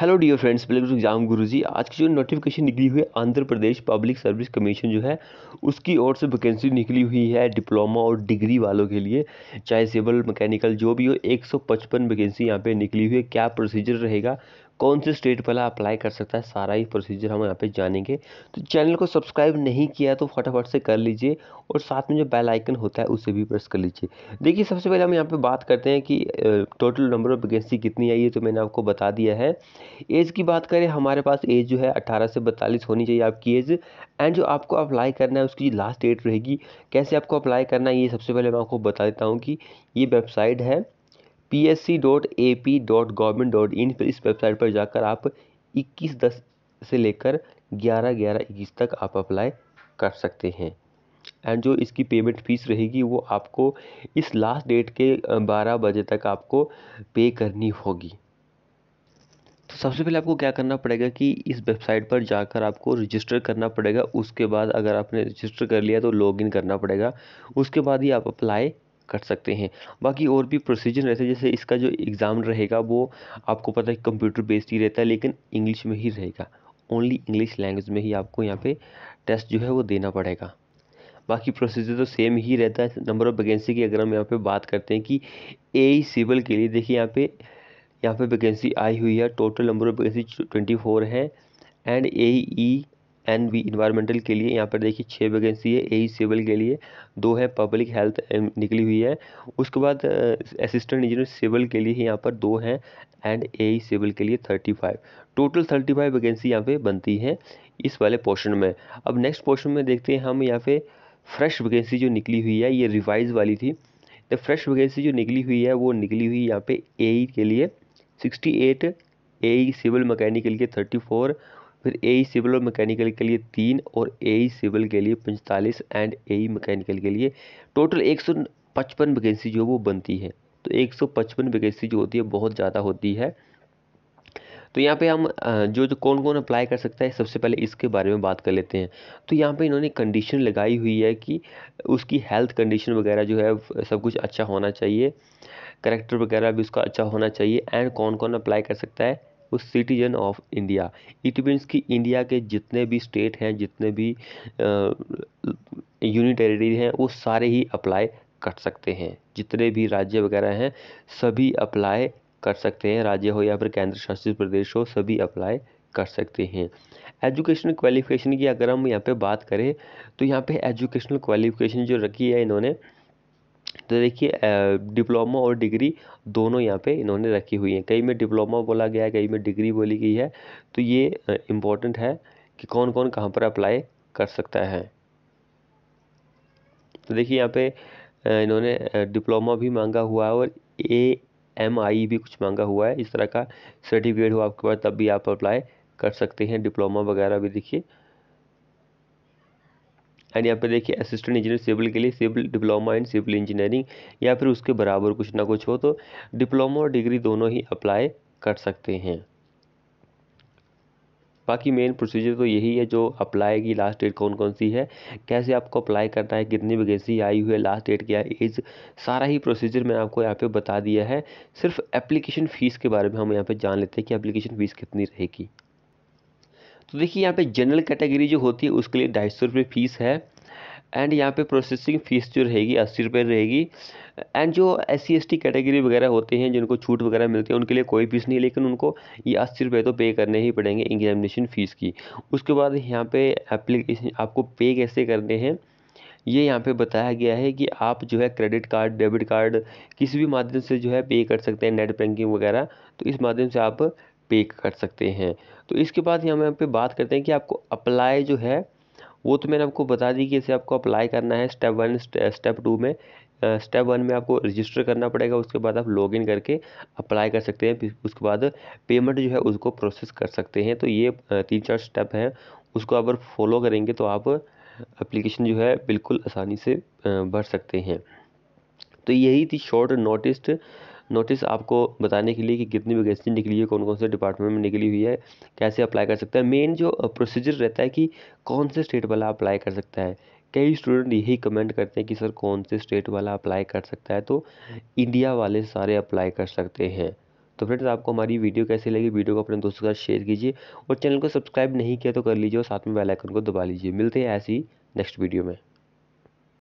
hello dear friends बिल्कुल exam exam जी आज की जो नोटिफिकेशन निकली हुई है Andhra Pradesh public service commission जो है उसकी ओर से वैकेंसी निकली हुई है डिप्लोमा और डिग्री वालों के लिए चाहे सिविल मैकेनिकल जो भी हो 155 वैकेंसी यहाँ पे निकली हुई है क्या प्रोसीजर रहेगा कौन से स्टेट वाला अप्लाई कर सकता है सारा ही प्रोसीजर हम यहाँ पे जानेंगे तो चैनल को सब्सक्राइब नहीं किया तो फटाफट से कर लीजिए और साथ में जो बेल आइकन होता है उसे भी प्रेस कर लीजिए देखिए सबसे पहले हम यहाँ पे बात करते हैं कि टोटल नंबर ऑफ वैकेंसी कितनी आई है तो मैंने आपको बता दिया है एज की बात करें हमारे पास एज जो है अट्ठारह से बतालीस होनी चाहिए आपकी एज एंड जो आपको अप्लाई करना है उसकी लास्ट डेट रहेगी कैसे आपको अप्लाई करना है ये सबसे पहले मैं आपको बता देता हूँ कि ये वेबसाइट है P S C dot A P dot government dot in पर इस वेबसाइट पर जाकर आप इक्कीस दस से लेकर ग्यारह ग्यारह इक्कीस तक आप अप्लाई कर सकते हैं एंड जो इसकी पेमेंट फीस रहेगी वो आपको इस लास्ट डेट के बारह बजे तक आपको पे करनी होगी तो सबसे पहले आपको क्या करना पड़ेगा कि इस वेबसाइट पर जाकर आपको रजिस्टर करना पड़ेगा उसके बाद अगर आपने रजिस्टर कर लिया तो लॉगिन करना पड़ेगा उसके बाद ही आप अप्लाई कर सकते हैं बाकी और भी प्रोसीजर रहते हैं जैसे इसका जो एग्ज़ाम रहेगा वो आपको पता है कंप्यूटर बेस्ड ही रहता है लेकिन इंग्लिश में ही रहेगा ओनली इंग्लिश लैंग्वेज में ही आपको यहाँ पे टेस्ट जो है वो देना पड़ेगा बाकी प्रोसीजर तो सेम ही रहता है नंबर ऑफ़ वैकेंसी की अगर हम यहाँ पे बात करते हैं कि ए सिविल e के लिए देखिए यहाँ पे यहाँ पे वैकेंसी आई हुई है total number of vacancy twenty four है and A E N V environmental के लिए यहाँ पर देखिए छः वैकेंसी है ए सिविल के लिए दो है पब्लिक हेल्थ निकली हुई है उसके बाद असिस्टेंट इंजीनियर सिविल के लिए यहाँ पर दो हैं एंड ए सिविल के लिए thirty five total thirty five vacancy यहाँ पे बनती है इस वाले पोर्शन में अब नेक्स्ट पोर्शन में देखते हैं हम यहाँ पे फ्रेश वैकेंसी जो निकली हुई है ये रिवाइज वाली थी तो फ्रेश वैकेंसी जो निकली हुई है वो निकली हुई यहाँ पे ए के लिए sixty eight A civil mechanic के लिए थर्टी फोर फिर ए ई सिविल और मैकेनिकल के लिए तीन और ए सिविल e के लिए पैंतालीस एंड ए ई मैकेनिकल के लिए टोटल एक सौ पचपन वैकेंसी जो है वो बनती है तो एक सौ पचपन वैकेंसी जो होती है बहुत ज़्यादा होती है तो यहाँ पे हम जो जो कौन कौन अप्लाई कर सकता है सबसे पहले इसके बारे में बात कर लेते हैं तो यहाँ पे इन्होंने कंडीशन लगाई हुई है कि उसकी हेल्थ कंडीशन वगैरह जो है सब कुछ अच्छा होना चाहिए करेक्टर वगैरह भी उसका अच्छा होना चाहिए एंड कौन कौन अप्लाई कर सकता है citizen of India it means कि इंडिया के जितने भी स्टेट हैं जितने भी यूनिट टेरिटरी हैं वो सारे ही अप्लाई कर सकते हैं जितने भी राज्य वगैरह हैं सभी अप्लाई कर सकते हैं राज्य हो या फिर केंद्र शासित प्रदेश हो सभी अप्लाई कर सकते हैं एजुकेशनल क्वालिफिकेशन की अगर हम यहाँ पे बात करें तो यहाँ पे एजुकेशनल क्वालिफिकेशन जो रखी है इन्होंने तो देखिए डिप्लोमा और डिग्री दोनों यहाँ पे इन्होंने रखी हुई है कई में डिप्लोमा बोला गया है कई में डिग्री बोली गई है तो ये इम्पोर्टेंट है कि कौन कौन कहाँ पर अप्लाई कर सकता है तो देखिए यहाँ पे इन्होंने डिप्लोमा भी मांगा हुआ है और ए एम आई भी कुछ मांगा हुआ है इस तरह का सर्टिफिकेट हो आपके पास तब भी आप अप्लाई कर सकते हैं डिप्लोमा वगैरह भी देखिए एंड यहाँ पे देखिए असिस्टेंट इंजीनियर सिविल के लिए civil diploma and civil engineering या फिर उसके बराबर कुछ ना कुछ हो तो डिप्लोमा और डिग्री दोनों ही अप्लाई कर सकते हैं बाकी मेन प्रोसीजर तो यही है जो अप्लाई की लास्ट डेट कौन कौन सी है कैसे आपको अप्लाई करना है कितनी वैकेंसी आई हुई है लास्ट डेट क्या है एज सारा ही प्रोसीजर मैं आपको यहाँ पे बता दिया है सिर्फ एप्लीकेशन फ़ीस के बारे में हम यहाँ पे जान लेते हैं कि एप्लीकेशन फ़ीस कितनी रहेगी तो देखिए यहाँ पे जनरल कैटेगरी जो होती है उसके लिए ढाई सौ रुपये फ़ीस है एंड यहाँ पे प्रोसेसिंग फ़ीस जो रहेगी अस्सी रुपये रहेगी एंड जो S C S T category वगैरह होते हैं जिनको छूट वगैरह मिलती है उनके लिए कोई फीस नहीं लेकिन उनको ये अस्सी रुपये तो पे करने ही पड़ेंगे एग्जामिनेशन फ़ीस की उसके बाद यहाँ पे एप्लीकेशन आपको पे कैसे करने हैं ये यहाँ पे बताया गया है कि आप जो है क्रेडिट कार्ड डेबिट कार्ड किसी भी माध्यम से जो है पे कर सकते हैं नेट बैंकिंग वगैरह तो इस माध्यम से आप पे कर सकते हैं तो इसके बाद हम यहाँ पे बात करते हैं कि आपको अप्लाई जो है वो तो मैंने आपको बता दी कि इसे आपको अप्लाई करना है स्टेप वन स्टेप टू में स्टेप वन में आपको रजिस्टर करना पड़ेगा उसके बाद आप लॉगिन करके अप्लाई कर सकते हैं उसके बाद पेमेंट जो है उसको प्रोसेस कर सकते हैं तो ये तीन चार स्टेप हैं उसको अगर फॉलो करेंगे तो आप एप्लीकेशन जो है बिल्कुल आसानी से भर सकते हैं तो यही थी शॉर्ट नोटिस्ड नोटिस आपको बताने के लिए कि कितनी वैकेंसी निकली है कौन कौन से डिपार्टमेंट में निकली हुई है कैसे अप्लाई कर सकता है मेन जो प्रोसीजर रहता है कि कौन से स्टेट वाला अप्लाई कर सकता है कई स्टूडेंट यही कमेंट करते हैं कि सर कौन से स्टेट वाला अप्लाई कर सकता है तो इंडिया वाले सारे अप्लाई कर सकते हैं तो फ्रेंड्स आपको हमारी वीडियो कैसी लगी वीडियो को अपने दोस्तों के साथ शेयर कीजिए और चैनल को सब्सक्राइब नहीं किया तो कर लीजिए और साथ में बेल आइकन को दबा लीजिए मिलते हैं ऐसी नेक्स्ट वीडियो में